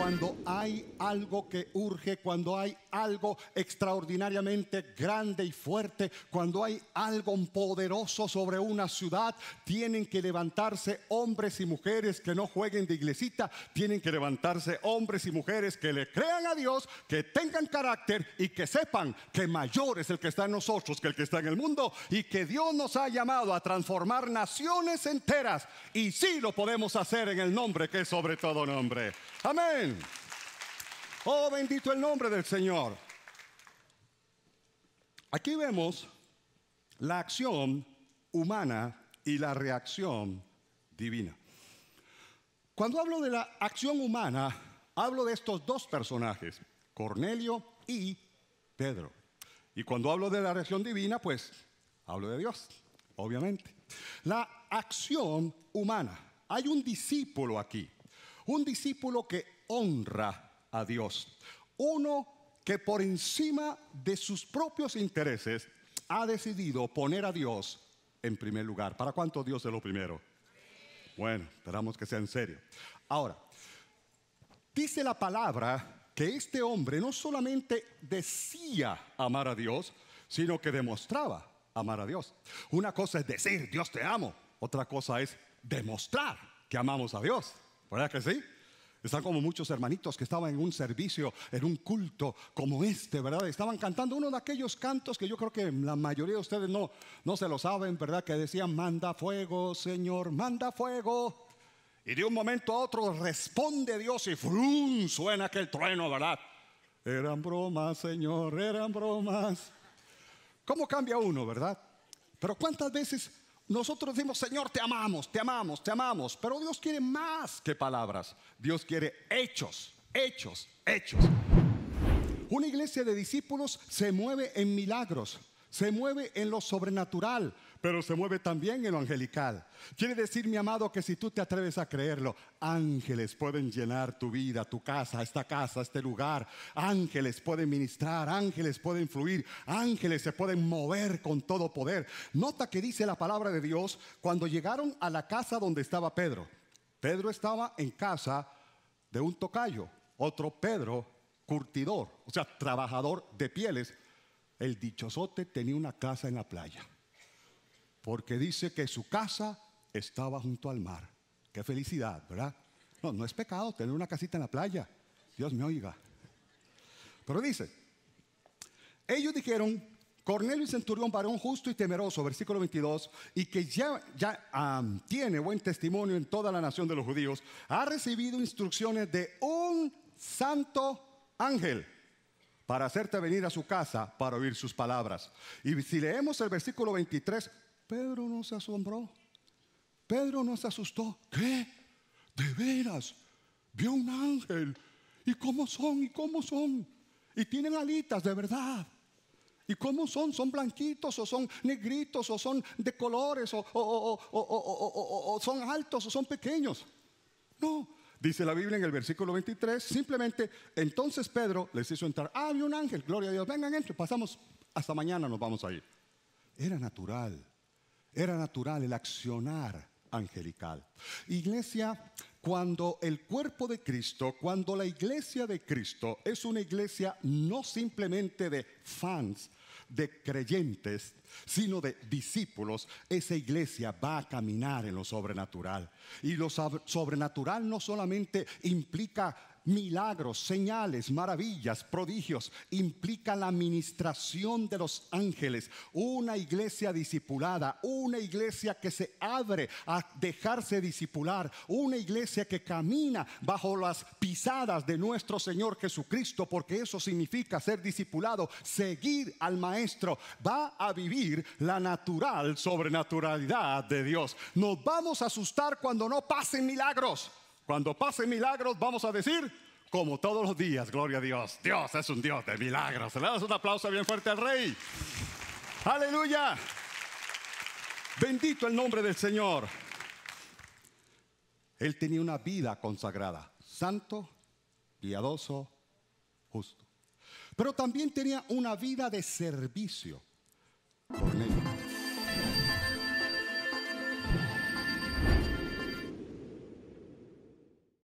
Cuando hay algo que urge, cuando hay algo extraordinariamente grande y fuerte, cuando hay algo poderoso sobre una ciudad, tienen que levantarse hombres y mujeres que no jueguen de iglesita, tienen que levantarse hombres y mujeres que le crean a Dios, que tengan carácter y que sepan que mayor es el que está en nosotros que el que está en el mundo y que Dios nos ha llamado a transformar naciones enteras. Y sí lo podemos hacer en el nombre que es sobre todo nombre. Amén. Oh, bendito el nombre del Señor. Aquí vemos la acción humana y la reacción divina. Cuando hablo de la acción humana, hablo de estos dos personajes, Cornelio y Pedro. Y cuando hablo de la reacción divina, pues hablo de Dios, obviamente. La acción humana. Hay un discípulo aquí, un discípulo que honra a Dios. Uno que por encima de sus propios intereses ha decidido poner a Dios en primer lugar. ¿Para cuánto Dios es lo primero? Bueno, esperamos que sea en serio. Ahora, dice la palabra que este hombre no solamente decía amar a Dios, sino que demostraba amar a Dios. Una cosa es decir, Dios te amo. Otra cosa es demostrar que amamos a Dios. ¿Verdad que sí? Están como muchos hermanitos que estaban en un servicio, en un culto como este, ¿verdad? Estaban cantando uno de aquellos cantos que yo creo que la mayoría de ustedes no, no se lo saben, ¿verdad? Que decían, manda fuego, Señor, manda fuego. Y de un momento a otro responde Dios y frum, suena aquel trueno, ¿verdad? Eran bromas, Señor, eran bromas. ¿Cómo cambia uno, verdad? Pero ¿cuántas veces nosotros decimos, Señor, te amamos, te amamos, te amamos, pero Dios quiere más que palabras. Dios quiere hechos, hechos, hechos. Una iglesia de discípulos se mueve en milagros, se mueve en lo sobrenatural, pero se mueve también en lo angelical. Quiere decir, mi amado, que si tú te atreves a creerlo, ángeles pueden llenar tu vida, tu casa, esta casa, este lugar. Ángeles pueden ministrar, ángeles pueden fluir, ángeles se pueden mover con todo poder. Nota que dice la palabra de Dios cuando llegaron a la casa donde estaba Pedro. Pedro estaba en casa de un tocayo, otro Pedro, curtidor, o sea, trabajador de pieles. El dichosote tenía una casa en la playa porque dice que su casa estaba junto al mar. Qué felicidad, ¿verdad? No, no es pecado tener una casita en la playa. Dios me oiga. Pero dice, ellos dijeron, Cornelio y Centurión, varón justo y temeroso, versículo 22, y que ya, ya tiene buen testimonio en toda la nación de los judíos, ha recibido instrucciones de un santo ángel para hacerte venir a su casa para oír sus palabras. Y si leemos el versículo 23, Pedro no se asombró. Pedro no se asustó. ¿Qué? ¿De veras? Vio un ángel. ¿Y cómo son? ¿Y cómo son? Y tienen alitas, de verdad. ¿Y cómo son? ¿Son blanquitos o son negritos o son de colores o, son altos o son pequeños? No, dice la Biblia en el versículo 23, simplemente entonces Pedro les hizo entrar, ah, había un ángel, gloria a Dios, vengan, entre, pasamos, hasta mañana nos vamos a ir. Era natural. Era natural el accionar angelical. Iglesia, cuando el cuerpo de Cristo, cuando la iglesia de Cristo es una iglesia no simplemente de fans, de creyentes, sino de discípulos, esa iglesia va a caminar en lo sobrenatural. Y lo sobrenatural no solamente implica Milagros, señales, maravillas, prodigios, implica la administración de los ángeles, una iglesia discipulada, una iglesia que se abre a dejarse discipular, una iglesia que camina bajo las pisadas de nuestro Señor Jesucristo, porque eso significa ser discipulado, seguir al Maestro, va a vivir la natural sobrenaturalidad de Dios. Nos vamos a asustar cuando no pasen milagros. Cuando pasen milagros, vamos a decir, como todos los días, gloria a Dios. Dios es un Dios de milagros. Le das un aplauso bien fuerte al Rey. Aleluya. Bendito el nombre del Señor. Él tenía una vida consagrada, santo, piadoso, justo. Pero también tenía una vida de servicio. Cornelio.